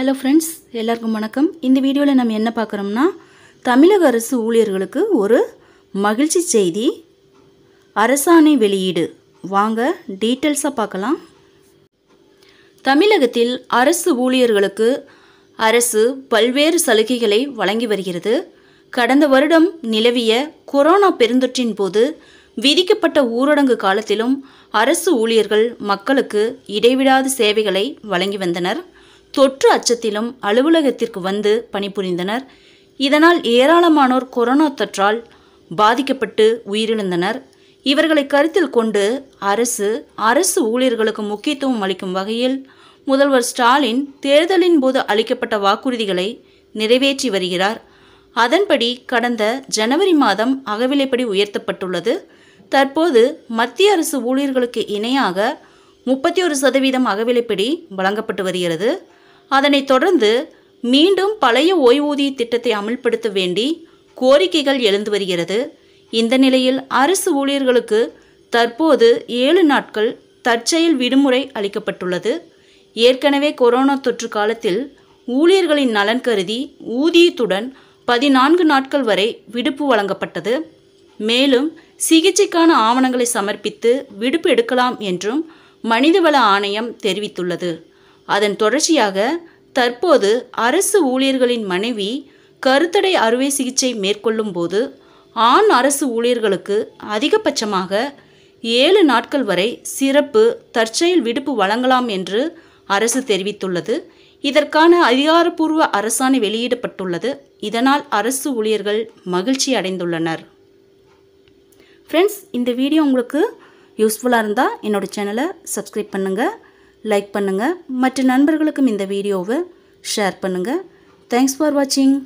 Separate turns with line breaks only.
hello friends எல்லாருக்கும் வணக்கம் இந்த வீடியோவில் நம்ம என்ன பார்க்குறோம்னா தமிழக அரசு ஊழியர்களுக்கு ஒரு மகிழ்ச்சி செய்தி அரசாணை வெளியீடு வாங்க டீட்டெயில்ஸாக பார்க்கலாம் தமிழகத்தில் அரசு ஊழியர்களுக்கு அரசு பல்வேறு சலுகைகளை வழங்கி வருகிறது கடந்த வருடம் நிலவிய கொரோனா பெருந்தொற்றின் போது விதிக்கப்பட்ட ஊரடங்கு காலத்திலும் அரசு ஊழியர்கள் மக்களுக்கு இடைவிடாத சேவைகளை வழங்கி வந்தனர் தொற்று அச்சத்திலும் அலுவலகத்திற்கு வந்து பணிபுரிந்தனர் இதனால் ஏராளமானோர் கொரோனா தொற்றால் பாதிக்கப்பட்டு உயிரிழந்தனர் இவர்களை கருத்தில் கொண்டு அரசு அரசு ஊழியர்களுக்கு முக்கியத்துவம் அளிக்கும் வகையில் முதல்வர் ஸ்டாலின் தேர்தலின் போது அளிக்கப்பட்ட வாக்குறுதிகளை நிறைவேற்றி வருகிறார் அதன்படி கடந்த ஜனவரி மாதம் அகவிலைப்படி உயர்த்தப்பட்டுள்ளது தற்போது மத்திய அரசு ஊழியர்களுக்கு இணையாக முப்பத்தி ஒரு சதவீதம் அகவிலைப்படி வழங்கப்பட்டு வருகிறது அதனைத் தொடர்ந்து மீண்டும் பழைய ஓய்வூதிய திட்டத்தை அமல்படுத்த வேண்டி கோரிக்கைகள் எழுந்து வருகிறது இந்த நிலையில் அரசு ஊழியர்களுக்கு தற்போது ஏழு நாட்கள் தற்செயல் விடுமுறை அளிக்கப்பட்டுள்ளது ஏற்கனவே கொரோனா தொற்று காலத்தில் ஊழியர்களின் நலன் கருதி ஊதியத்துடன் பதினான்கு நாட்கள் வரை விடுப்பு வழங்கப்பட்டது மேலும் சிகிச்சைக்கான ஆவணங்களை சமர்ப்பித்து விடுப்பு எடுக்கலாம் என்றும் மனிதவள ஆணையம் தெரிவித்துள்ளது அதன் தொடர்ச்சியாக தற்போது அரசு ஊழியர்களின் மனைவி கருத்தடை அறுவை சிகிச்சை மேற்கொள்ளும் போது ஆண் அரசு ஊழியர்களுக்கு அதிகபட்சமாக ஏழு நாட்கள் வரை சிறப்பு தற்செயல் விடுப்பு வழங்கலாம் என்று அரசு தெரிவித்துள்ளது இதற்கான அதிகாரப்பூர்வ அரசாணை வெளியிடப்பட்டுள்ளது இதனால் அரசு ஊழியர்கள் மகிழ்ச்சி அடைந்துள்ளனர் ஃப்ரெண்ட்ஸ் இந்த வீடியோ உங்களுக்கு யூஸ்ஃபுல்லாக இருந்தால் என்னோடய சேனலை சப்ஸ்கிரைப் பண்ணுங்கள் லைக் பண்ணுங்கள் மற்ற நண்பர்களுக்கும் இந்த வீடியோவை ஷேர் பண்ணுங்கள் தேங்க்ஸ் ஃபார் வாட்சிங்